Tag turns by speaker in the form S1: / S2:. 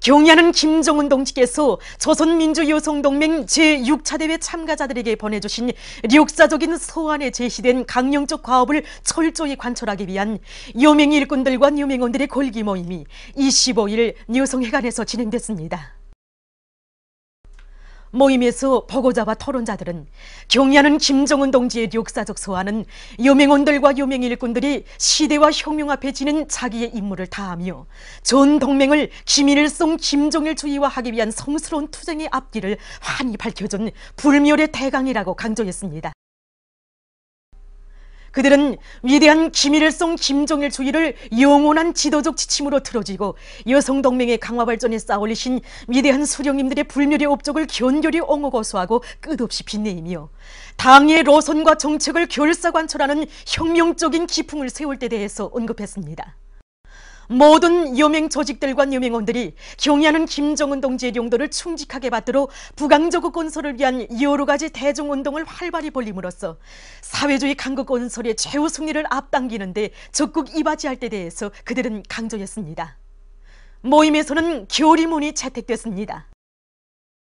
S1: 경의하는 김정은 동지께서 조선민주여성동맹 제6차 대회 참가자들에게 보내주신 역사적인 소환에 제시된 강령적 과업을 철저히 관철하기 위한 여명 일꾼들과 여명원들의 골기 모임이 25일 여성회관에서 진행됐습니다. 모임에서 보고자와 토론자들은 경리하는 김정은 동지의 역사적 소환은 여명원들과 여명 일꾼들이 시대와 혁명 앞에 지는 자기의 임무를 다하며 전 동맹을 김일성 김정일 주의화하기 위한 성스러운 투쟁의 앞길을 환히 밝혀준 불멸의 대강이라고 강조했습니다. 그들은 위대한 김일성 김정일 주의를 영원한 지도적 지침으로 틀어지고 여성동맹의 강화 발전에 쌓아올리신 위대한 수령님들의 불멸의 업적을 견결히 옹호거수하고 끝없이 빛내이며 당의 로선과 정책을 결사관철하는 혁명적인 기풍을 세울 때 대해서 언급했습니다. 모든 여맹 조직들과 여맹원들이 경의하는 김정은 동지의 용도를 충직하게 받도록 부강저국 건설을 위한 여러 가지 대중운동을 활발히 벌림으로써 사회주의 강국 건설의 최후 승리를 앞당기는데 적극 이바지할 때 대해서 그들은 강조했습니다. 모임에서는 교리문이 채택됐습니다.